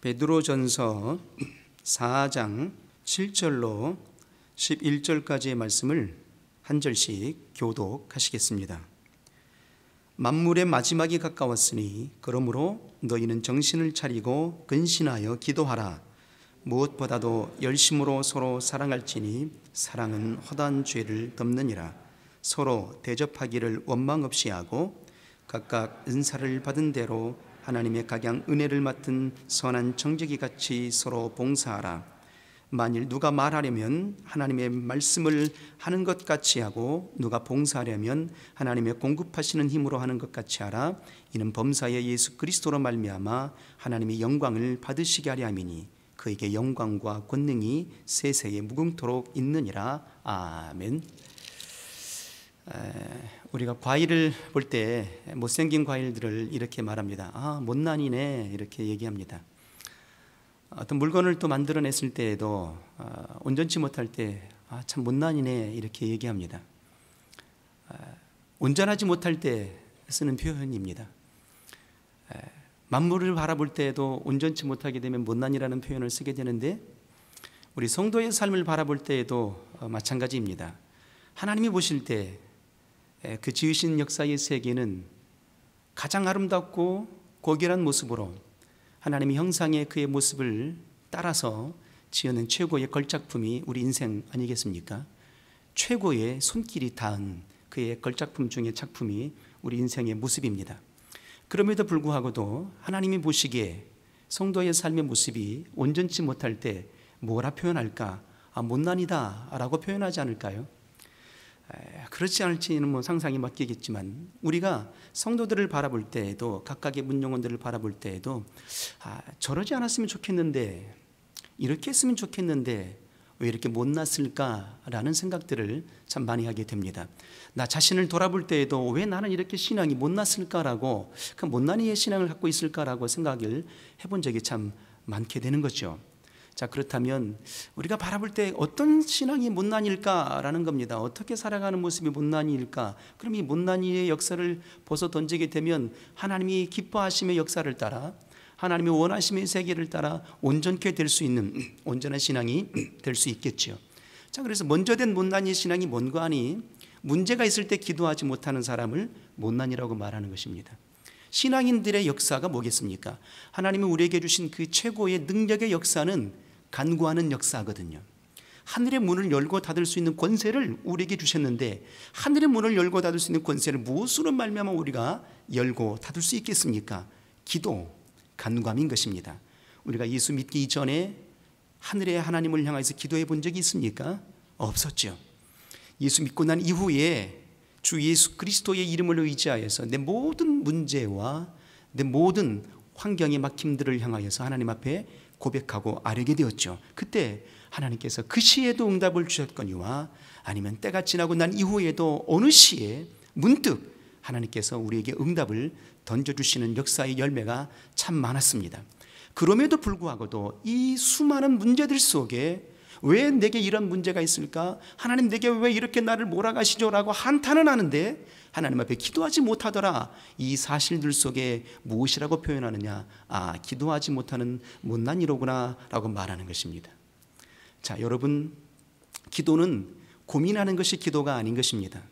베드로전서 4장 7절로 11절까지의 말씀을 한 절씩 교독하시겠습니다. 만물의 마지막이 가까웠으니 그러므로 너희는 정신을 차리고 근신하여 기도하라. 무엇보다도 열심으로 서로 사랑할지니 사랑은 허단 죄를 덮느니라. 서로 대접하기를 원망 없이 하고 각각 은사를 받은 대로 하나님의 각양 은혜를 맡은 선한 정직이 같이 서로 봉사하라. 만일 누가 말하려면 하나님의 말씀을 하는 것 같이 하고 누가 봉사하려면 하나님의 공급하시는 힘으로 하는 것 같이 하라. 이는 범사에 예수 그리스도로 말미암아 하나님의 영광을 받으시게 하려 함이니 그에게 영광과 권능이 세세에 무궁토록 있느니라. 아멘. 에... 우리가 과일을 볼 때 못생긴 과일들을 이렇게 말합니다. 아, 못난이네. 이렇게 얘기합니다. 어떤 물건을 또 만들어냈을 때에도 아, 온전치 못할 때, 아, 참 못난이네. 이렇게 얘기합니다. 아, 온전하지 못할 때 쓰는 표현입니다. 만물을 바라볼 때에도 온전치 못하게 되면 못난이라는 표현을 쓰게 되는데 우리 성도의 삶을 바라볼 때에도 어, 마찬가지입니다. 하나님이 보실 때그 지으신 역사의 세계는 가장 아름답고 고결한 모습으로 하나님의 형상의 그의 모습을 따라서 지어낸 최고의 걸작품이 우리 인생 아니겠습니까? 최고의 손길이 닿은 그의 걸작품 중의 작품이 우리 인생의 모습입니다. 그럼에도 불구하고도 하나님이 보시기에 성도의 삶의 모습이 온전치 못할 때 뭐라 표현할까? 아, 못난이다 라고 표현하지 않을까요? 그렇지 않을지는 뭐 상상이 맡기겠지만 우리가 성도들을 바라볼 때에도 각각의 문용원들을 바라볼 때에도 아, 저러지 않았으면 좋겠는데 이렇게 했으면 좋겠는데 왜 이렇게 못났을까라는 생각들을 참 많이 하게 됩니다. 나 자신을 돌아볼 때에도 왜 나는 이렇게 신앙이 못났을까라고 그 못난이의 신앙을 갖고 있을까라고 생각을 해본 적이 참 많게 되는 거죠. 자, 그렇다면 우리가 바라볼 때 어떤 신앙이 못난일까라는 겁니다. 어떻게 살아가는 모습이 못난일까? 그럼 이 못난이의 역사를 벗어 던지게 되면 하나님이 기뻐하심의 역사를 따라 하나님이 원하심의 세계를 따라 온전케 될 수 있는 온전한 신앙이 될 수 있겠지요. 자, 그래서 먼저 된 못난이 의 신앙이 뭔가 하니 문제가 있을 때 기도하지 못하는 사람을 못난이라고 말하는 것입니다. 신앙인들의 역사가 뭐겠습니까? 하나님이 우리에게 주신 그 최고의 능력의 역사는 간구하는 역사거든요. 하늘의 문을 열고 닫을 수 있는 권세를 우리에게 주셨는데 하늘의 문을 열고 닫을 수 있는 권세를 무엇으로 말미암아 우리가 열고 닫을 수 있겠습니까? 기도, 간구함인 것입니다. 우리가 예수 믿기 이전에 하늘의 하나님을 향해서 기도해 본 적이 있습니까? 없었죠. 예수 믿고 난 이후에 주 예수 그리스도의 이름을 의지하여서 내 모든 문제와 내 모든 환경의 막힘들을 향하여서 하나님 앞에 고백하고 아뢰게 되었죠. 그때 하나님께서 그 시에도 응답을 주셨거니와 아니면 때가 지나고 난 이후에도 어느 시에 문득 하나님께서 우리에게 응답을 던져주시는 역사의 열매가 참 많았습니다. 그럼에도 불구하고도 이 수많은 문제들 속에 왜 내게 이런 문제가 있을까? 하나님 내게 왜 이렇게 나를 몰아가시죠? 라고 한탄은 하는데 하나님 앞에 기도하지 못하더라. 이 사실들 속에 무엇이라고 표현하느냐? 아, 기도하지 못하는 못난 이로구나. 라고 말하는 것입니다. 자, 여러분, 기도는 고민하는 것이 기도가 아닌 것입니다.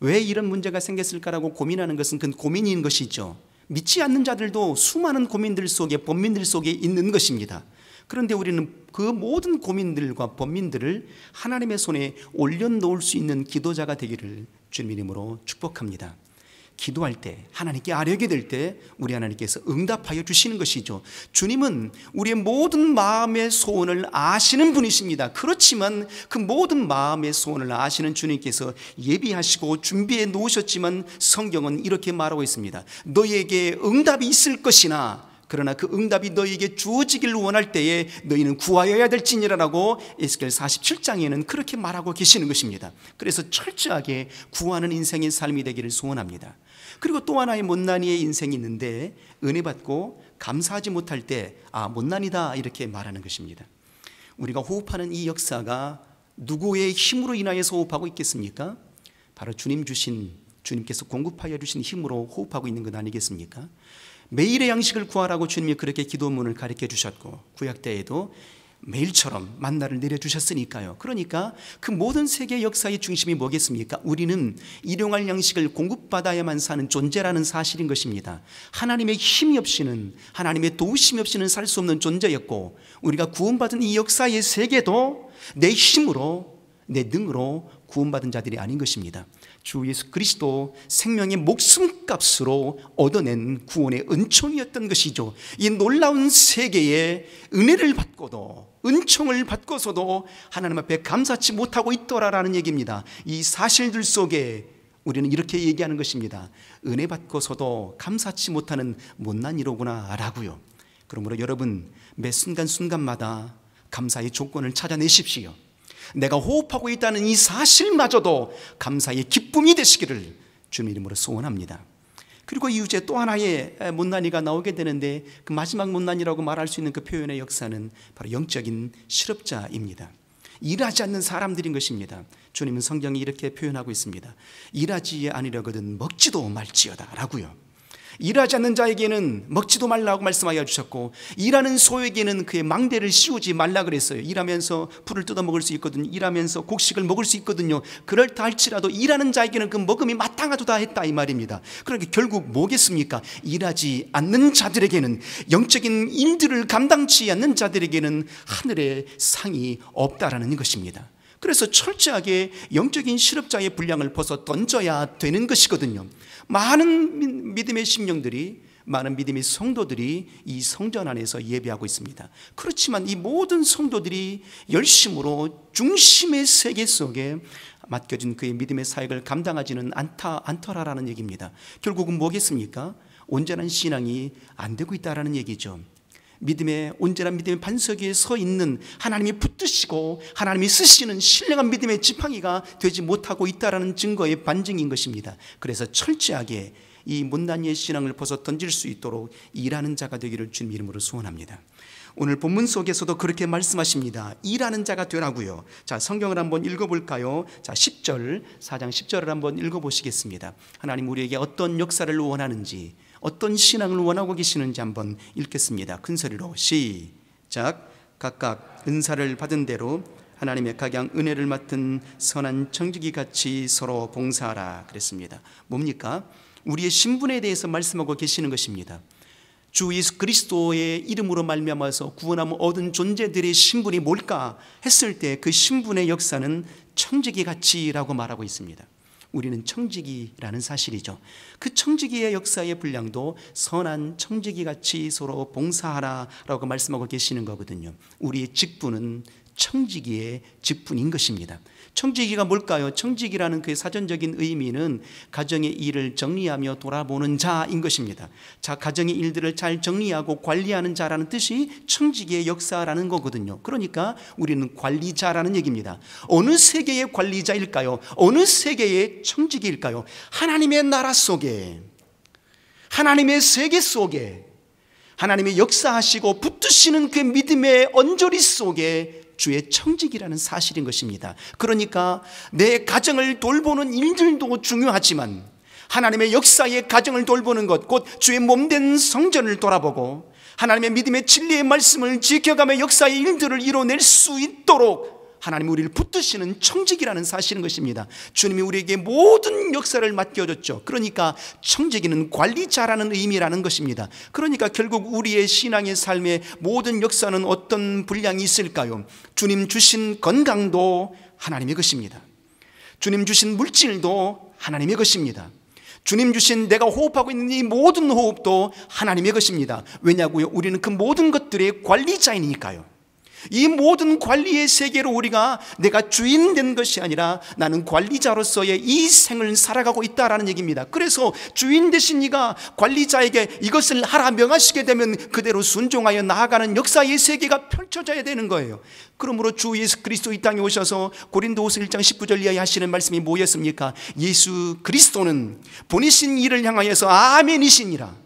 왜 이런 문제가 생겼을까라고 고민하는 것은 그 고민인 것이죠. 믿지 않는 자들도 수많은 고민들 속에, 범민들 속에 있는 것입니다. 그런데 우리는 그 모든 고민들과 범민들을 하나님의 손에 올려놓을 수 있는 기도자가 되기를 주님 이름으로 축복합니다. 기도할 때 하나님께 아뢰게 될 때 우리 하나님께서 응답하여 주시는 것이죠. 주님은 우리의 모든 마음의 소원을 아시는 분이십니다. 그렇지만 그 모든 마음의 소원을 아시는 주님께서 예비하시고 준비해 놓으셨지만 성경은 이렇게 말하고 있습니다. 너에게 응답이 있을 것이나 그러나 그 응답이 너희에게 주어지기를 원할 때에 너희는 구하여야 될지니라라고 에스겔 47장에는 그렇게 말하고 계시는 것입니다. 그래서 철저하게 구하는 인생의 삶이 되기를 소원합니다. 그리고 또 하나의 못난이의 인생이 있는데 은혜 받고 감사하지 못할 때 아, 못난이다 이렇게 말하는 것입니다. 우리가 호흡하는 이 역사가 누구의 힘으로 인하여서 호흡하고 있겠습니까? 바로 주님 주신 주님께서 공급하여 주신 힘으로 호흡하고 있는 것 아니겠습니까? 매일의 양식을 구하라고 주님이 그렇게 기도문을 가르쳐 주셨고 구약 때에도 매일처럼 만나를 내려주셨으니까요. 그러니까 그 모든 세계 역사의 중심이 뭐겠습니까? 우리는 일용할 양식을 공급받아야만 사는 존재라는 사실인 것입니다. 하나님의 힘이 없이는 하나님의 도우심이 없이는 살 수 없는 존재였고 우리가 구원받은 이 역사의 세계도 내 힘으로 내 능으로 구원받은 자들이 아닌 것입니다. 주 예수 그리스도 생명의 목숨값으로 얻어낸 구원의 은총이었던 것이죠. 이 놀라운 세계에 은혜를 받고도 은총을 받고서도 하나님 앞에 감사치 못하고 있더라라는 얘기입니다. 이 사실들 속에 우리는 이렇게 얘기하는 것입니다. 은혜 받고서도 감사치 못하는 못난 이로구나 라고요. 그러므로 여러분 매 순간순간마다 감사의 조건을 찾아내십시오. 내가 호흡하고 있다는 이 사실마저도 감사의 기쁨이 되시기를 주님 이름으로 소원합니다. 그리고 이후에 또 하나의 못난이가 나오게 되는데 그 마지막 못난이라고 말할 수 있는 그 표현의 역사는 바로 영적인 실업자입니다. 일하지 않는 사람들인 것입니다. 주님은 성경이 이렇게 표현하고 있습니다. 일하지 아니려거든 먹지도 말지어다 라고요. 일하지 않는 자에게는 먹지도 말라고 말씀하여 주셨고 일하는 소에게는 그의 망대를 씌우지 말라 그랬어요. 일하면서 풀을 뜯어 먹을 수 있거든요. 일하면서 곡식을 먹을 수 있거든요. 그럴다 할지라도 일하는 자에게는 그 먹음이 마땅하도다 했다 이 말입니다. 그러니 결국 뭐겠습니까? 일하지 않는 자들에게는 영적인 인들을 감당치 않는 자들에게는 하늘의 상이 없다라는 것입니다. 그래서 철저하게 영적인 실업자의 분량을 벗어 던져야 되는 것이거든요. 많은 믿음의 심령들이 많은 믿음의 성도들이 이 성전 안에서 예배하고 있습니다. 그렇지만 이 모든 성도들이 열심으로 중심의 세계 속에 맡겨진 그의 믿음의 사역을 감당하지는 않다 않더라라는 얘기입니다. 결국은 뭐겠습니까? 온전한 신앙이 안 되고 있다라는 얘기죠. 믿음의 온전한 믿음의 반석 에서 있는 하나님이 붙드시고 하나님이 쓰시는 신령한 믿음의 지팡이가 되지 못하고 있다라는 증거의 반증인 것입니다. 그래서 철저하게 이 못난 의 신앙을 벗어 던질 수 있도록 일하는 자가 되기를 주님 이름으로 소원합니다. 오늘 본문 속에서도 그렇게 말씀하십니다. 일하는 자가 되라고요. 자, 성경을 한번 읽어볼까요? 자, 10절, 4장 10절을 한번 읽어보시겠습니다. 하나님 우리에게 어떤 역사를 원하는지 어떤 신앙을 원하고 계시는지 한번 읽겠습니다. 큰 소리로 시작. 각각 은사를 받은 대로 하나님의 각양 은혜를 맡은 선한 청지기 같이 서로 봉사하라 그랬습니다. 뭡니까? 우리의 신분에 대해서 말씀하고 계시는 것입니다. 주 예수 그리스도의 이름으로 말미암아서 구원함을 얻은 존재들의 신분이 뭘까 했을 때 그 신분의 역사는 청지기 같이라고 말하고 있습니다. 우리는 청지기라는 사실이죠. 그 청지기의 역사의 분량도 선한 청지기 같이 서로 봉사하라라고 말씀하고 계시는 거거든요. 우리의 직분은 청지기의 직분인 것입니다. 청지기가 뭘까요? 청지기라는 그 사전적인 의미는 가정의 일을 정리하며 돌아보는 자인 것입니다. 자, 가정의 일들을 잘 정리하고 관리하는 자라는 뜻이 청지기의 역사라는 거거든요. 그러니까 우리는 관리자라는 얘기입니다. 어느 세계의 관리자일까요? 어느 세계의 청지기일까요? 하나님의 나라 속에, 하나님의 세계 속에, 하나님의 역사하시고 붙드시는 그 믿음의 언저리 속에 주의 청직이라는 사실인 것입니다. 그러니까 내 가정을 돌보는 일들도 중요하지만 하나님의 역사의 가정을 돌보는 것, 곧 주의 몸된 성전을 돌아보고 하나님의 믿음의 진리의 말씀을 지켜가며 역사의 일들을 이뤄낼 수 있도록 하나님 우리를 붙드시는 청지기라는 사실인 것입니다. 주님이 우리에게 모든 역사를 맡겨줬죠. 그러니까 청지기는 관리자라는 의미라는 것입니다. 그러니까 결국 우리의 신앙의 삶의 모든 역사는 어떤 분량이 있을까요? 주님 주신 건강도 하나님의 것입니다. 주님 주신 물질도 하나님의 것입니다. 주님 주신 내가 호흡하고 있는 이 모든 호흡도 하나님의 것입니다. 왜냐고요? 우리는 그 모든 것들의 관리자이니까요. 이 모든 관리의 세계로 우리가 내가 주인 된 것이 아니라 나는 관리자로서의 이 생을 살아가고 있다라는 얘기입니다. 그래서 주인 되신 이가 관리자에게 이것을 하라 명하시게 되면 그대로 순종하여 나아가는 역사의 세계가 펼쳐져야 되는 거예요. 그러므로 주 예수 그리스도 이 땅에 오셔서 고린도후서 1장 19절 이하에 하시는 말씀이 뭐였습니까? 예수 그리스도는 본이신 이를 향하여서 아멘이시니라.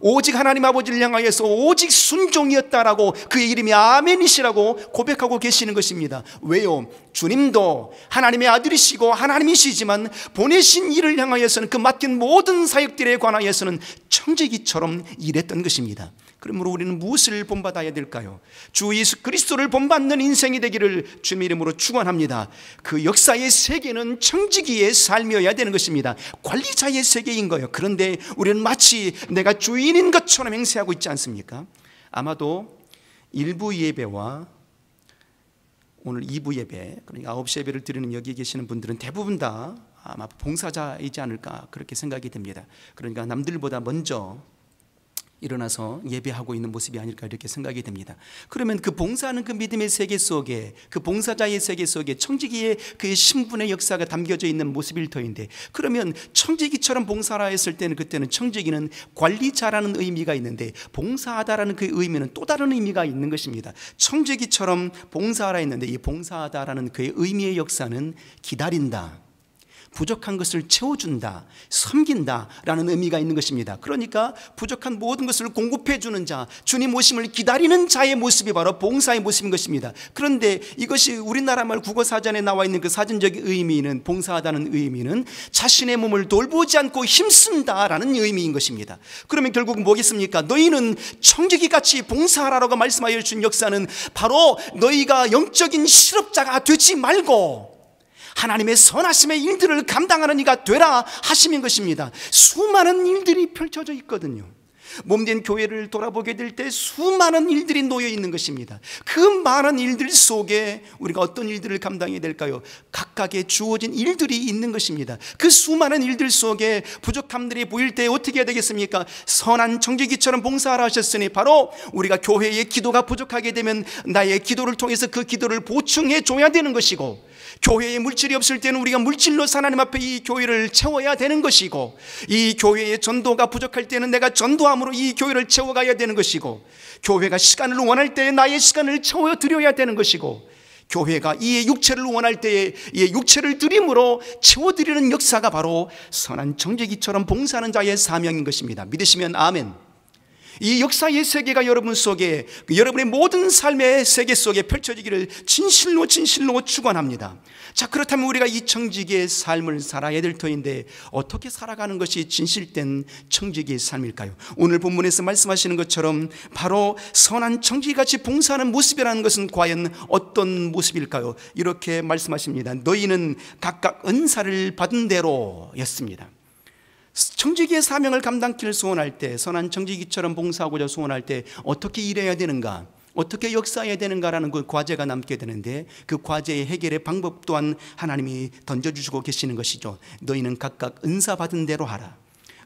오직 하나님 아버지를 향하여서 오직 순종이었다라고 그의 이름이 아멘이시라고 고백하고 계시는 것입니다. 왜요? 주님도 하나님의 아들이시고 하나님이시지만 보내신 일을 향하여서는 그 맡긴 모든 사역들에 관하여서는 청지기처럼 일했던 것입니다. 그러므로 우리는 무엇을 본받아야 될까요? 주 예수 그리스도를 본받는 인생이 되기를 주님의 이름으로 축원합니다. 그 역사의 세계는 청지기의 삶이어야 되는 것입니다. 관리자의 세계인 거예요. 그런데 우리는 마치 내가 주인인 것처럼 행세하고 있지 않습니까? 아마도 일부 예배와 오늘 2부 예배, 그러니까 9시 예배를 드리는 여기 계시는 분들은 대부분 다 아마 봉사자이지 않을까 그렇게 생각이 됩니다. 그러니까 남들보다 먼저 일어나서 예배하고 있는 모습이 아닐까 이렇게 생각이 됩니다. 그러면 그 봉사하는 그 믿음의 세계 속에 그 봉사자의 세계 속에 청지기의 그 신분의 역사가 담겨져 있는 모습일 터인데 그러면 청지기처럼 봉사라 했을 때는 그때는 청지기는 관리자라는 의미가 있는데 봉사하다라는 그 의미는 또 다른 의미가 있는 것입니다. 청지기처럼 봉사라 했는데 이 봉사하다라는 그 의미의 역사는 기다린다. 부족한 것을 채워준다, 섬긴다라는 의미가 있는 것입니다. 그러니까 부족한 모든 것을 공급해주는 자, 주님 오심을 기다리는 자의 모습이 바로 봉사의 모습인 것입니다. 그런데 이것이 우리나라 말 국어 사전에 나와 있는 그 사전적인 의미는 봉사하다는 의미는 자신의 몸을 돌보지 않고 힘쓴다라는 의미인 것입니다. 그러면 결국 뭐겠습니까? 너희는 청지기 같이 봉사하라고 말씀하여 주신 역사는 바로 너희가 영적인 실업자가 되지 말고 하나님의 선하심의 일들을 감당하는 이가 되라 하심인 것입니다. 수많은 일들이 펼쳐져 있거든요. 몸된 교회를 돌아보게 될 때 수많은 일들이 놓여 있는 것입니다. 그 많은 일들 속에 우리가 어떤 일들을 감당해야 될까요? 각각의 주어진 일들이 있는 것입니다. 그 수많은 일들 속에 부족함들이 보일 때 어떻게 해야 되겠습니까? 선한 정기기처럼 봉사하라 하셨으니 바로 우리가 교회의 기도가 부족하게 되면 나의 기도를 통해서 그 기도를 보충해 줘야 되는 것이고 교회에 물질이 없을 때는 우리가 물질로 하나님 앞에 이 교회를 채워야 되는 것이고 이 교회의 전도가 부족할 때는 내가 전도함으로 이 교회를 채워가야 되는 것이고 교회가 시간을 원할 때에 나의 시간을 채워드려야 되는 것이고 교회가 이의 육체를 원할 때에 이의 육체를 드림으로 채워드리는 역사가 바로 선한 정제기처럼 봉사하는 자의 사명인 것입니다. 믿으시면 아멘. 이 역사의 세계가 여러분 속에 그 여러분의 모든 삶의 세계 속에 펼쳐지기를 진실로 진실로 축원합니다. 자 그렇다면 우리가 이 청지기의 삶을 살아야 될 터인데 어떻게 살아가는 것이 진실된 청지기의 삶일까요? 오늘 본문에서 말씀하시는 것처럼 바로 선한 청지기같이 봉사하는 모습이라는 것은 과연 어떤 모습일까요? 이렇게 말씀하십니다. 너희는 각각 은사를 받은 대로였습니다. 청지기의 사명을 감당키를 소원할 때 선한 청지기처럼 봉사하고자 소원할 때 어떻게 일해야 되는가 어떻게 역사해야 되는가라는 그 과제가 남게 되는데 그 과제의 해결의 방법 또한 하나님이 던져주시고 계시는 것이죠 너희는 각각 은사 받은 대로 하라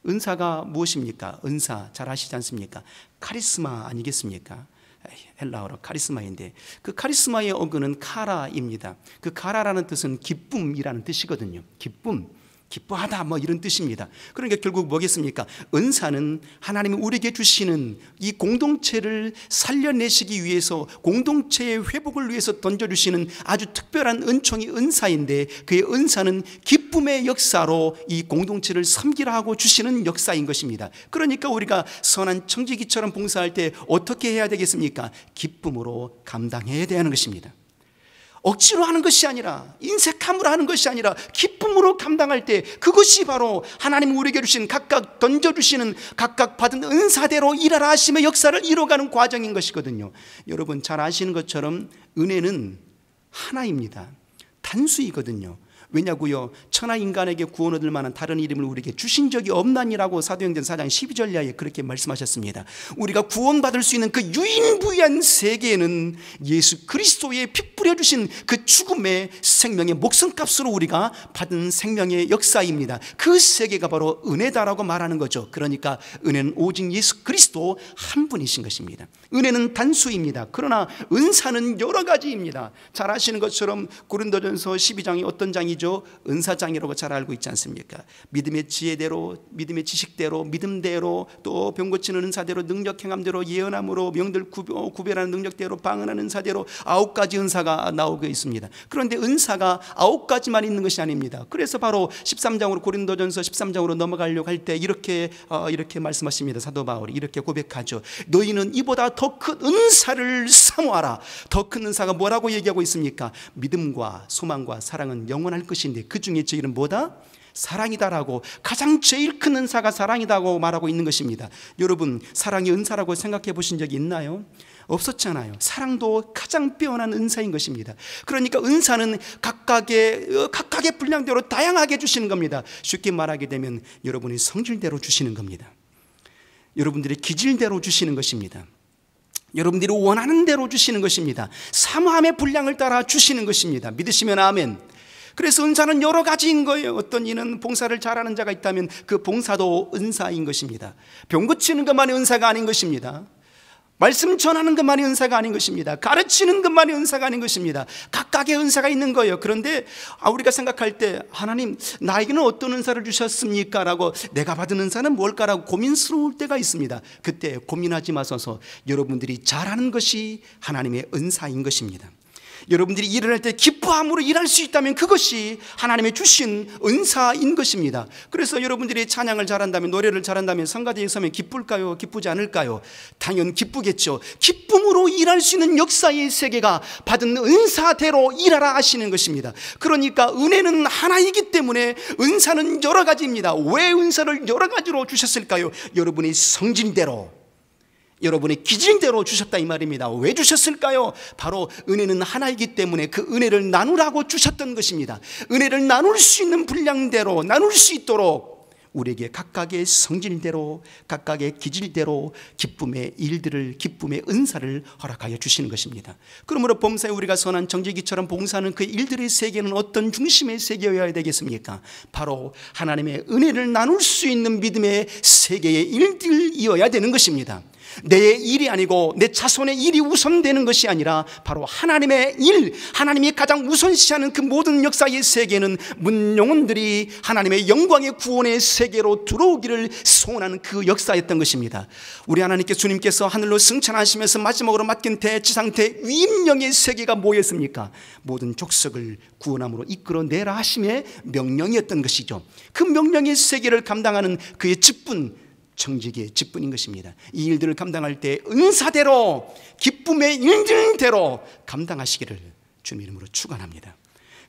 은사가 무엇입니까? 은사 잘 아시지 않습니까? 카리스마 아니겠습니까? 헬라어로 카리스마인데 그 카리스마의 어근은 카라입니다. 그 카라라는 뜻은 기쁨이라는 뜻이거든요. 기쁨. 기뻐하다 뭐 이런 뜻입니다. 그러니까 결국 뭐겠습니까? 은사는 하나님이 우리에게 주시는 이 공동체를 살려내시기 위해서 공동체의 회복을 위해서 던져주시는 아주 특별한 은총이 은사인데 그의 은사는 기쁨의 역사로 이 공동체를 섬기라고 주시는 역사인 것입니다. 그러니까 우리가 선한 청지기처럼 봉사할 때 어떻게 해야 되겠습니까? 기쁨으로 감당해야 되는 것입니다. 억지로 하는 것이 아니라 인색함으로 하는 것이 아니라 기쁨으로 감당할 때 그것이 바로 하나님 우리에게 주신 각각 던져주시는 각각 받은 은사대로 일하라 하심의 역사를 이뤄가는 과정인 것이거든요. 여러분 잘 아시는 것처럼 은혜는 하나입니다. 단수이거든요. 왜냐고요? 천하 인간에게 구원 얻을 만한 다른 이름을 우리에게 주신 적이 없나니라고 사도행전 4장 12절 이하에 그렇게 말씀하셨습니다. 우리가 구원받을 수 있는 그 유인부유한 세계에는 예수 그리스도의 피 뿌려 주신 그 죽음의 생명의 목숨값으로 우리가 받은 생명의 역사입니다. 그 세계가 바로 은혜다라고 말하는 거죠. 그러니까 은혜는 오직 예수 그리스도 한 분이신 것입니다. 은혜는 단수입니다. 그러나 은사는 여러 가지입니다. 잘 아시는 것처럼 고린도전서 12장이 어떤 장이죠? 장죠 은사장이라고 잘 알고 있지 않습니까? 믿음의 지혜대로, 믿음의 지식대로, 믿음대로, 또 병고치는 은사대로, 능력 행함대로, 예언함으로, 명들 어, 구별하는 능력대로, 방언하는 은사대로 아홉 가지 은사가 나오고 있습니다. 그런데 은사가 아홉 가지만 있는 것이 아닙니다. 그래서 바로 13장으로 고린도전서 13장으로 넘어가려고 할 때 이렇게 어, 이렇게 말씀하십니다. 사도 바울이 이렇게 고백하죠. 너희는 이보다 더 큰 은사를 사모하라. 더 큰 은사가 뭐라고 얘기하고 있습니까? 믿음과 소망과 사랑은 영원할 것. 것인데 그 중에 저희는 뭐다? 사랑이다라고 가장 제일 큰 은사가 사랑이다고 말하고 있는 것입니다. 여러분 사랑이 은사라고 생각해 보신 적이 있나요? 없었잖아요. 사랑도 가장 빼어난 은사인 것입니다. 그러니까 은사는 각각의 어, 각각의 분량대로 다양하게 주시는 겁니다. 쉽게 말하게 되면 여러분이 성질대로 주시는 겁니다. 여러분들의 기질대로 주시는 것입니다. 여러분들이 원하는 대로 주시는 것입니다. 사모함의 분량을 따라 주시는 것입니다. 믿으시면 아멘. 그래서 은사는 여러 가지인 거예요. 어떤 이는 봉사를 잘하는 자가 있다면 그 봉사도 은사인 것입니다. 병 고치는 것만이 은사가 아닌 것입니다. 말씀 전하는 것만이 은사가 아닌 것입니다. 가르치는 것만이 은사가 아닌 것입니다. 각각의 은사가 있는 거예요. 그런데 아, 우리가 생각할 때 하나님 나에게는 어떤 은사를 주셨습니까? 라고 내가 받은 은사는 뭘까라고 고민스러울 때가 있습니다. 그때 고민하지 마셔서 여러분들이 잘하는 것이 하나님의 은사인 것입니다. 여러분들이 일을 할 때 기뻐함으로 일할 수 있다면 그것이 하나님의 주신 은사인 것입니다. 그래서 여러분들이 찬양을 잘한다면 노래를 잘한다면 성가대에 서면 기쁠까요? 기쁘지 않을까요? 당연 기쁘겠죠. 기쁨으로 일할 수 있는 역사의 세계가 받은 은사대로 일하라 하시는 것입니다. 그러니까 은혜는 하나이기 때문에 은사는 여러 가지입니다. 왜 은사를 여러 가지로 주셨을까요? 여러분이 성진대로 여러분의 기증대로 주셨다 이 말입니다. 왜 주셨을까요? 바로 은혜는 하나이기 때문에 그 은혜를 나누라고 주셨던 것입니다. 은혜를 나눌 수 있는 분량대로 나눌 수 있도록 우리에게 각각의 성질대로 각각의 기질대로 기쁨의 일들을 기쁨의 은사를 허락하여 주시는 것입니다. 그러므로 범사에 우리가 선한 정제기처럼 봉사하는 그 일들의 세계는 어떤 중심의 세계여야 되겠습니까? 바로 하나님의 은혜를 나눌 수 있는 믿음의 세계의 일들이어야 되는 것입니다. 내 일이 아니고 내 자손의 일이 우선되는 것이 아니라 바로 하나님의 일, 하나님이 가장 우선시하는 그 모든 역사의 세계는 문영혼들이 하나님의 영광의 구원의 세계로 들어오기를 소원하는 그 역사였던 것입니다. 우리 하나님께 주님께서 하늘로 승천하시면서 마지막으로 맡긴 대지상태 위임령의 세계가 뭐였습니까? 모든 족속을 구원함으로 이끌어내라 하심의 명령이었던 것이죠. 그 명령의 세계를 감당하는 그의 직분, 청지기의 직분인 것입니다. 이 일들을 감당할 때 은사대로 기쁨의 일들대로 감당하시기를 주님 이름으로 축원합니다.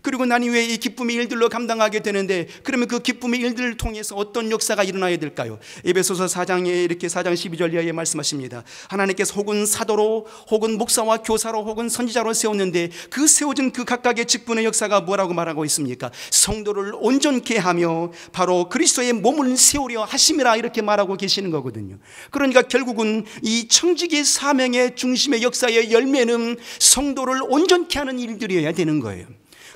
그리고 나는 왜이 기쁨의 일들로 감당하게 되는데 그러면 그 기쁨의 일들을 통해서 어떤 역사가 일어나야 될까요? 에베소서 4장에 이렇게 4장 12절 이하에 말씀하십니다. 하나님께서 혹은 사도로 혹은 목사와 교사로 혹은 선지자로 세웠는데 그 세워진 그 각각의 직분의 역사가 뭐라고 말하고 있습니까? 성도를 온전케 하며 바로 그리스도의 몸을 세우려 하심이라 이렇게 말하고 계시는 거거든요. 그러니까 결국은 이청직의 사명의 중심의 역사의 열매는 성도를 온전케 하는 일들이어야 되는 거예요.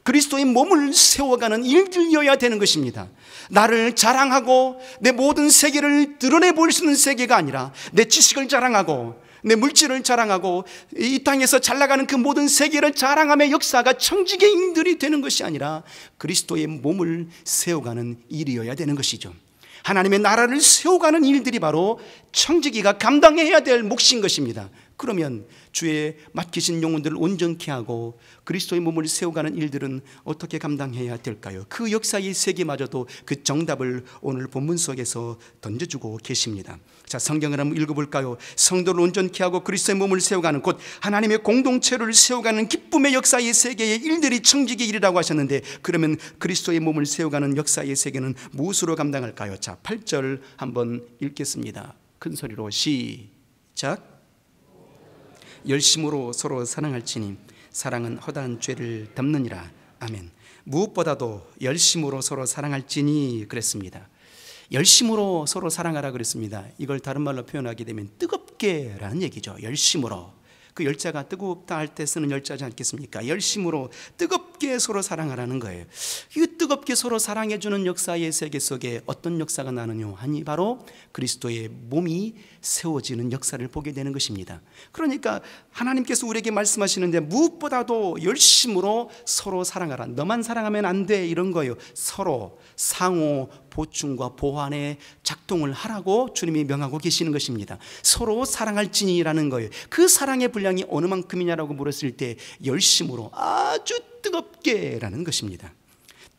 그리스도의 몸을 세워가는 일들이어야 되는 것입니다. 나를 자랑하고 내 모든 세계를 드러내 보수 있는 세계가 아니라 내 지식을 자랑하고 내 물질을 자랑하고 이 땅에서 잘 나가는 그 모든 세계를 자랑함의 역사가 청지개인들이 되는 것이 아니라 그리스도의 몸을 세워가는 일이어야 되는 것이죠. 하나님의 나라를 세워가는 일들이 바로 청지기가 감당해야 될 몫인 것입니다. 그러면 주의 맡기신 영혼들을 온전케 하고 그리스도의 몸을 세우가는 일들은 어떻게 감당해야 될까요? 그 역사의 세계마저도 그 정답을 오늘 본문 속에서 던져주고 계십니다. 자 성경을 한번 읽어볼까요? 성도를 온전케 하고 그리스도의 몸을 세우가는 곧 하나님의 공동체를 세우가는 기쁨의 역사의 세계의 일들이 청지기 일이라고 하셨는데 그러면 그리스도의 몸을 세우가는 역사의 세계는 무엇으로 감당할까요? 자 8절 한번 읽겠습니다. 큰 소리로 시작 열심으로 서로 사랑할지니 사랑은 허다한 죄를 덮느니라 아멘 무엇보다도 열심으로 서로 사랑할지니 그랬습니다 열심으로 서로 사랑하라 그랬습니다 이걸 다른 말로 표현하게 되면 뜨겁게라는 얘기죠 열심으로 그 열자가 뜨겁다 할 때 쓰는 열자지 않겠습니까? 열심으로 뜨겁게 서로 사랑하라는 거예요. 이 뜨겁게 서로 사랑해주는 역사의 세계 속에 어떤 역사가 나느냐 하니 바로 그리스도의 몸이 세워지는 역사를 보게 되는 것입니다. 그러니까 하나님께서 우리에게 말씀하시는데 무엇보다도 열심으로 서로 사랑하라. 너만 사랑하면 안 돼. 이런 거예요. 서로 상호 보충과 보완의 작동을 하라고 주님이 명하고 계시는 것입니다. 서로 사랑할지니라는 거예요. 그 사랑의 분량이 어느 만큼이냐라고 물었을 때 열심으로 아주 뜨겁게라는 것입니다.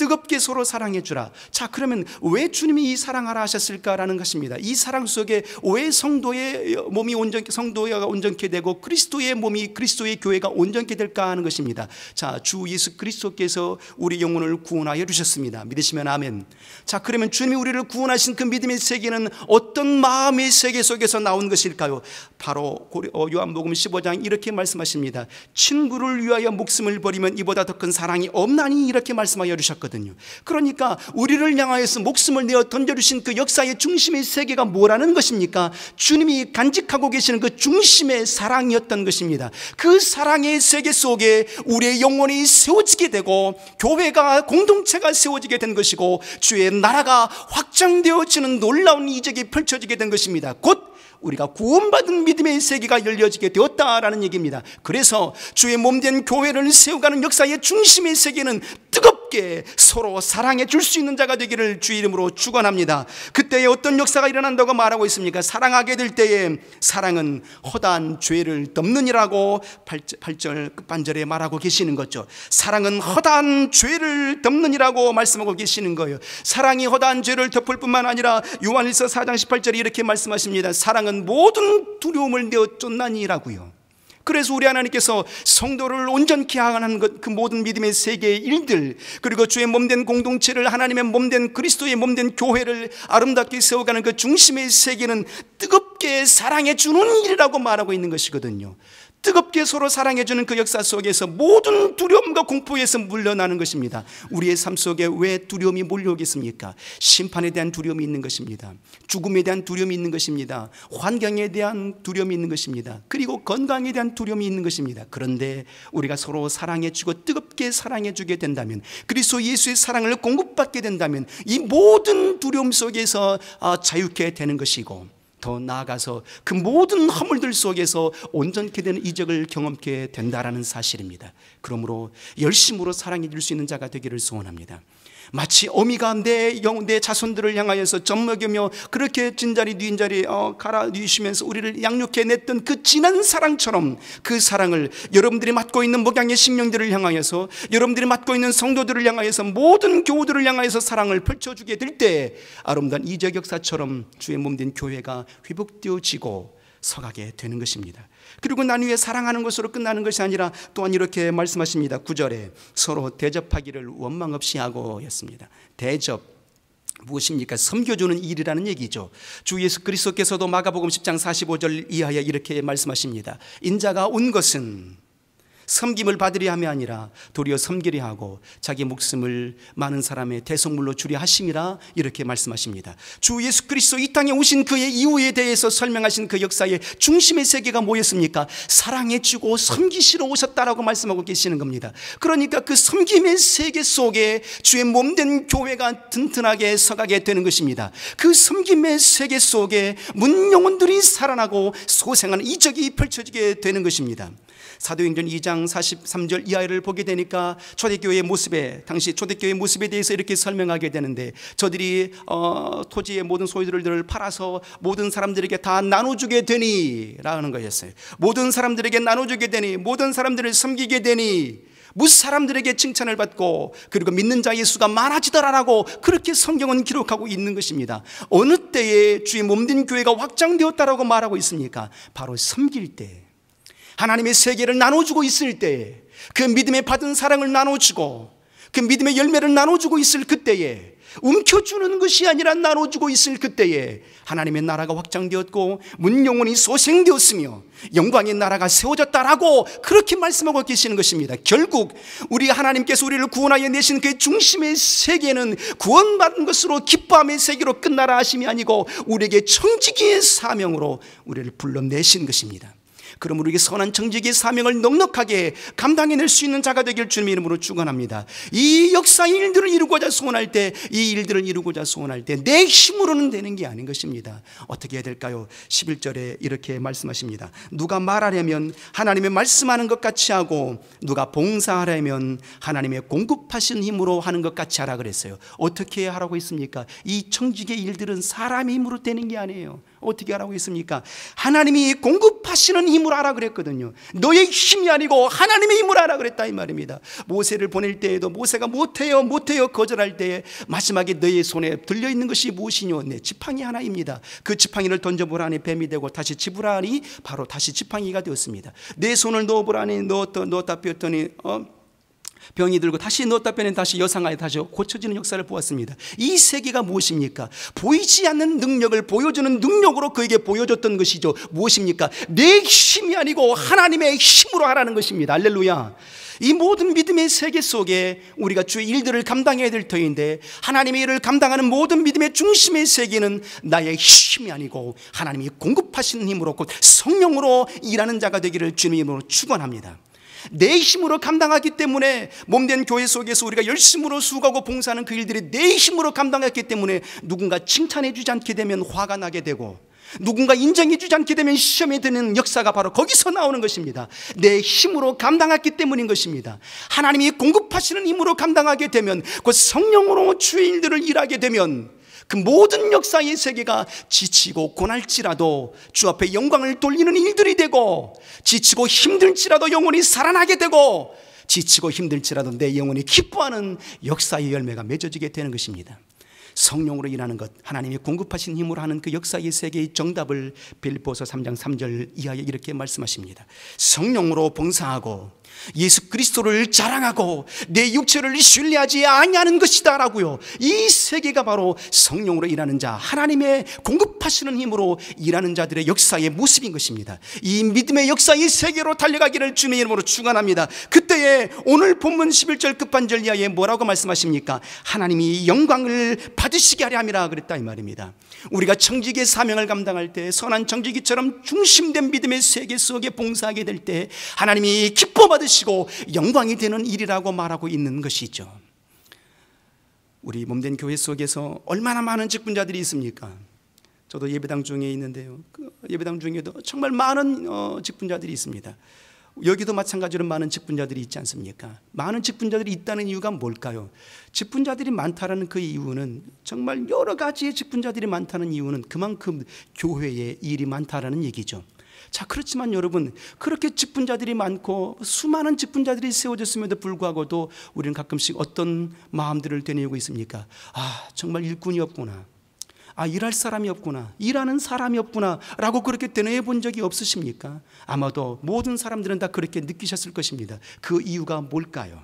뜨겁게 서로 사랑해 주라. 자, 그러면 왜 주님이 이 사랑하라 하셨을까라는 것입니다. 이 사랑 속에 왜 성도의 어, 몸이 온전케 성도가 온전케 되고 그리스도의 몸이 그리스도의 교회가 온전케 될까 하는 것입니다. 자, 주 예수 그리스도께서 우리 영혼을 구원하여 주셨습니다. 믿으시면 아멘. 자, 그러면 주님이 우리를 구원하신 그 믿음의 세계는 어떤 마음의 세계 속에서 나온 것일까요? 바로 어, 요한복음 15장 이렇게 말씀하십니다. 친구를 위하여 목숨을 버리면 이보다 더 큰 사랑이 없나니 이렇게 말씀하여 주셨거든요. 하시거든요. 그러니까 우리를 향하여서 목숨을 내어 던져주신 그 역사의 중심의 세계가 뭐라는 것입니까? 주님이 간직하고 계시는 그 중심의 사랑이었던 것입니다. 그 사랑의 세계 속에 우리의 영혼이 세워지게 되고 교회가 공동체가 세워지게 된 것이고 주의 나라가 확장되어지는 놀라운 이적이 펼쳐지게 된 것입니다. 곧 우리가 구원받은 믿음의 세계가 열려지게 되었다라는 얘기입니다. 그래서 주의 몸된 교회를 세우가는 역사의 중심의 세계는 뜨겁게 서로 사랑해 줄 수 있는 자가 되기를 주 이름으로 축원합니다. 그때에 어떤 역사가 일어난다고 말하고 있습니까? 사랑하게 될 때에 사랑은 허다한 죄를 덮느니라고 8절 끝반절에 말하고 계시는 거죠. 사랑은 허다한 죄를 덮느니라고 말씀하고 계시는 거예요. 사랑이 허다한 죄를 덮을 뿐만 아니라 요한일서 4장 18절에 이렇게 말씀하십니다. 사랑은 모든 두려움을 내어 쫓나니라고요. 그래서 우리 하나님께서 성도를 온전케 하는 것, 그 모든 믿음의 세계의 일들, 그리고 주의 몸된 공동체를 하나님의 몸된 그리스도의 몸된 교회를 아름답게 세워가는 그 중심의 세계는 뜨겁게 사랑해 주는 일이라고 말하고 있는 것이거든요. 뜨겁게 서로 사랑해주는 그 역사 속에서 모든 두려움과 공포에서 물러나는 것입니다. 우리의 삶 속에 왜 두려움이 몰려오겠습니까? 심판에 대한 두려움이 있는 것입니다. 죽음에 대한 두려움이 있는 것입니다. 환경에 대한 두려움이 있는 것입니다. 그리고 건강에 대한 두려움이 있는 것입니다. 그런데 우리가 서로 사랑해주고 뜨겁게 사랑해주게 된다면 그리스도 예수의 사랑을 공급받게 된다면 이 모든 두려움 속에서 아, 자유케 되는 것이고 더 나아가서 그 모든 허물들 속에서 온전케 되는 이적을 경험케 된다라는 사실입니다. 그러므로 열심으로 사랑해 줄 수 있는 자가 되기를 소원합니다. 마치 어미가 내 영, 내 자손들을 향하여서 젖먹이며 그렇게 진자리 뒤인자리 어, 갈아 뉘시면서 우리를 양육해 냈던 그 진한 사랑처럼 그 사랑을 여러분들이 맡고 있는 목양의 신령들을 향하여서 여러분들이 맡고 있는 성도들을 향하여서 모든 교우들을 향하여서 사랑을 펼쳐주게 될 때 아름다운 이적 역사처럼 주의 몸된 교회가 회복되어지고 서가게 되는 것입니다. 그리고 난 위에 사랑하는 것으로 끝나는 것이 아니라 또한 이렇게 말씀하십니다. 9절에 서로 대접하기를 원망 없이 하고 였습니다. 대접 무엇입니까? 섬겨주는 일이라는 얘기죠. 주 예수 그리스도께서도 마가복음 10장 45절 이하에 이렇게 말씀하십니다. 인자가 온 것은 섬김을 받으려 함이 아니라 도리어 섬기려 하고 자기 목숨을 많은 사람의 대성물로 주려 하심이라 이렇게 말씀하십니다. 주 예수 그리스도 이 땅에 오신 그의 이유에 대해서 설명하신 그 역사의 중심의 세계가 뭐였습니까? 사랑해 주고 섬기시러 오셨다라고 말씀하고 계시는 겁니다. 그러니까 그 섬김의 세계 속에 주의 몸된 교회가 튼튼하게 서가게 되는 것입니다. 그 섬김의 세계 속에 문 영혼들이 살아나고 소생하는 이적이 펼쳐지게 되는 것입니다. 사도행전 2장 43절 이하를 보게 되니까 초대교회의 모습에 당시 초대교회의 모습에 대해서 이렇게 설명하게 되는데 저들이 어, 토지의 모든 소유들을 팔아서 모든 사람들에게 다 나눠주게 되니라는 거였어요. 모든 사람들에게 나눠주게 되니 모든 사람들을 섬기게 되니 무슨 사람들에게 칭찬을 받고 그리고 믿는 자의 수가 많아지더라라고 그렇게 성경은 기록하고 있는 것입니다. 어느 때에 주의 몸된 교회가 확장되었다라고 말하고 있습니까? 바로 섬길 때. 하나님의 세계를 나눠주고 있을 때에 그 믿음에 받은 사랑을 나눠주고 그 믿음의 열매를 나눠주고 있을 그때에 움켜주는 것이 아니라 나눠주고 있을 그때에 하나님의 나라가 확장되었고 문 영혼이 소생되었으며 영광의 나라가 세워졌다라고 그렇게 말씀하고 계시는 것입니다. 결국 우리 하나님께서 우리를 구원하여 내신 그 중심의 세계는 구원받은 것으로 기쁨의 세계로 끝나라 하심이 아니고 우리에게 청지기의 사명으로 우리를 불러내신 것입니다. 그러므로 이게 선한 정직의 사명을 넉넉하게 감당해낼 수 있는 자가 되길 주님의 이름으로 축원합니다. 이역사 일들을 이루고자 소원할 때, 이 일들을 이루고자 소원할 때 내 힘으로는 되는 게 아닌 것입니다. 어떻게 해야 될까요? 11절에 이렇게 말씀하십니다. 누가 말하려면 하나님의 말씀하는 것 같이 하고 누가 봉사하려면 하나님의 공급하신 힘으로 하는 것 같이 하라 그랬어요. 어떻게 하라고 했습니까? 이 청직의 일들은 사람의 힘으로 되는 게 아니에요. 어떻게 하라고 했습니까? 하나님이 공급하시는 힘을 하라 그랬거든요. 너의 힘이 아니고 하나님의 힘을 하라 그랬다 이 말입니다. 모세를 보낼 때에도 모세가 못해요, 못해요 거절할 때에 마지막에 너의 손에 들려 있는 것이 무엇이뇨? 내 지팡이 하나입니다. 그 지팡이를 던져보라니 뱀이 되고 다시 집으라니 바로 다시 지팡이가 되었습니다. 내 손을 넣어보라니 넣었다, 넣었다 뺐더니 어? 병이 들고 다시 넣었다 빼낸 다시 여상하에 다시 고쳐지는 역사를 보았습니다. 이 세계가 무엇입니까? 보이지 않는 능력을 보여주는 능력으로 그에게 보여줬던 것이죠. 무엇입니까? 내 힘이 아니고 하나님의 힘으로 하라는 것입니다. 알렐루야. 이 모든 믿음의 세계 속에 우리가 주의 일들을 감당해야 될 터인데 하나님의 일을 감당하는 모든 믿음의 중심의 세계는 나의 힘이 아니고 하나님이 공급하시는 힘으로 곧 성령으로 일하는 자가 되기를 주님으로 축원합니다. 내 힘으로 감당하기 때문에 몸된 교회 속에서 우리가 열심으로 수고하고 봉사하는 그 일들이 내 힘으로 감당했기 때문에 누군가 칭찬해 주지 않게 되면 화가 나게 되고 누군가 인정해 주지 않게 되면 시험에 드는 역사가 바로 거기서 나오는 것입니다. 내 힘으로 감당했기 때문인 것입니다. 하나님이 공급하시는 힘으로 감당하게 되면 곧 성령으로 주인들을 일하게 되면 그 모든 역사의 세계가 지치고 고날지라도 주 앞에 영광을 돌리는 일들이 되고 지치고 힘들지라도 영혼이 살아나게 되고 지치고 힘들지라도 내 영혼이 기뻐하는 역사의 열매가 맺어지게 되는 것입니다. 성령으로 일하는 것, 하나님이 공급하신 힘으로 하는 그 역사의 세계의 정답을 빌보서 3장 3절 이하에 이렇게 말씀하십니다. 성령으로 봉사하고 예수 그리스도를 자랑하고 내 육체를 신뢰하지 아니하는 것이다라고요. 이 세계가 바로 성령으로 일하는 자, 하나님의 공급하시는 힘으로 일하는 자들의 역사의 모습인 것입니다. 이 믿음의 역사 이 세계로 달려가기를 주님의 이름으로 축원합니다. 그때에 오늘 본문 11절 끝반절 이하에 뭐라고 말씀하십니까? 하나님이 영광을 받으시게 하려 함이라 그랬다 이 말입니다. 우리가 청지기의 사명을 감당할 때 선한 청지기처럼 중심된 믿음의 세계 속에 봉사하게 될 때 하나님이 기뻐 받으시고 영광이 되는 일이라고 말하고 있는 것이죠. 우리 몸된 교회 속에서 얼마나 많은 직분자들이 있습니까? 저도 예배당 중에 있는데요. 그 예배당 중에도 정말 많은 어, 직분자들이 있습니다. 여기도 마찬가지로 많은 직분자들이 있지 않습니까? 많은 직분자들이 있다는 이유가 뭘까요? 직분자들이 많다는그 이유는 정말 여러 가지의 직분자들이 많다는 이유는 그만큼 교회에 일이 많다라는 얘기죠. 자, 그렇지만 여러분, 그렇게 직분자들이 많고 수많은 직분자들이 세워졌음에도 불구하고도 우리는 가끔씩 어떤 마음들을 되뇌고 있습니까? 아, 정말 일꾼이 없구나. 아, 일할 사람이 없구나. 일하는 사람이 없구나. 라고 그렇게 되뇌해 본 적이 없으십니까? 아마도 모든 사람들은 다 그렇게 느끼셨을 것입니다. 그 이유가 뭘까요?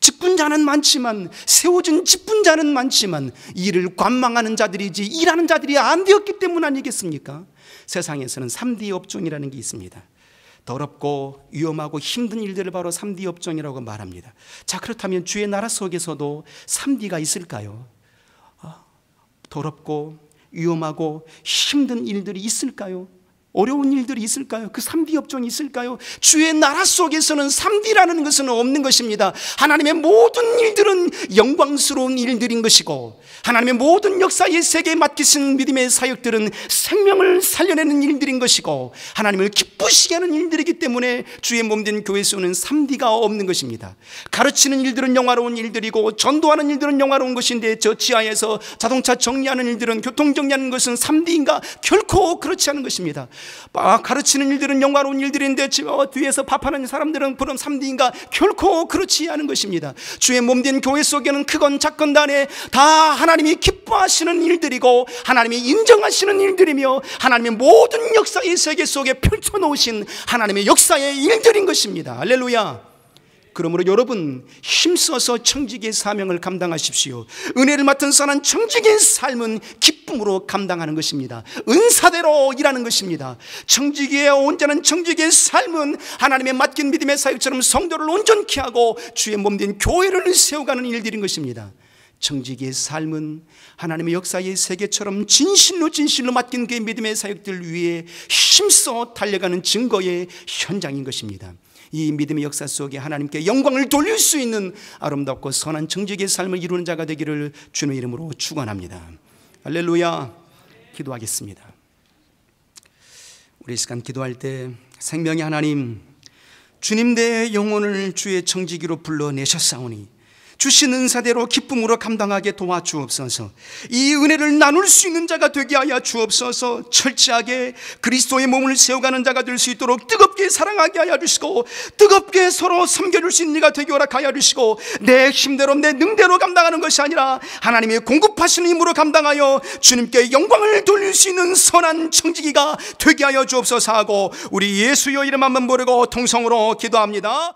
직분자는 많지만, 세워진 직분자는 많지만, 일을 관망하는 자들이지, 일하는 자들이 안 되었기 때문 아니겠습니까? 세상에서는 3D 업종이라는 게 있습니다. 더럽고 위험하고 힘든 일들을 바로 3D 업종이라고 말합니다. 자, 그렇다면 주의 나라 속에서도 3D가 있을까요? 더럽고 위험하고 힘든 일들이 있을까요? 어려운 일들이 있을까요? 그삼디 업종이 있을까요? 주의 나라 속에서는 삼디라는 것은 없는 것입니다. 하나님의 모든 일들은 영광스러운 일들인 것이고 하나님의 모든 역사의 세계에 맡기신 믿음의 사역들은 생명을 살려내는 일들인 것이고 하나님을 기쁘시게 하는 일들이기 때문에 주의 몸된 교회수는 3D가 없는 것입니다. 가르치는 일들은 영화로운 일들이고 전도하는 일들은 영화로운 것인데 저 지하에서 자동차 정리하는 일들은 교통 정리하는 것은 3D인가? 결코 그렇지 않은 것입니다. 가르치는 일들은 영화로운 일들인데 어, 뒤에서 밥하는 사람들은 그런 삼디인가 결코 그렇지 않은 것입니다. 주의 몸된 교회 속에는 크건 작건 간에 다 하나님이 기뻐하시는 일들이고 하나님이 인정하시는 일들이며 하나님의 모든 역사의 세계 속에 펼쳐놓으신 하나님의 역사의 일들인 것입니다. 할렐루야. 그러므로 여러분 힘써서 청지기의 사명을 감당하십시오. 은혜를 맡은 선한 청지의 삶은 기쁨으로 감당하는 것입니다. 은사대로 일하는 것입니다. 청지의 온전한 청지의 삶은 하나님의 맡긴 믿음의 사역처럼 성도를 온전케 하고 주의 몸 된 교회를 세워가는 일들인 것입니다. 청지의 삶은 하나님의 역사의 세계처럼 진실로 진실로 맡긴 그 믿음의 사역들 위에 힘써 달려가는 증거의 현장인 것입니다. 이 믿음의 역사 속에 하나님께 영광을 돌릴 수 있는 아름답고 선한 정직의 삶을 이루는 자가 되기를 주님의 이름으로 축원합니다. 할렐루야. 기도하겠습니다. 우리 시간 기도할 때 생명의 하나님 주님 내 영혼을 주의 청지기로 불러내셨사오니 주신 은사대로 기쁨으로 감당하게 도와주옵소서. 이 은혜를 나눌 수 있는 자가 되게 하여 주옵소서. 철저하게 그리스도의 몸을 세워가는 자가 될 수 있도록 뜨겁게 사랑하게 하여 주시고 뜨겁게 서로 섬겨줄 수 있는 이가 되게 허락하여 주시고 내 힘대로 내 능대로 감당하는 것이 아니라 하나님의 공급하시는 힘으로 감당하여 주님께 영광을 돌릴 수 있는 선한 청지기가 되게 하여 주옵소서 하고 우리 예수여 이름 한번 부르고 통성으로 기도합니다.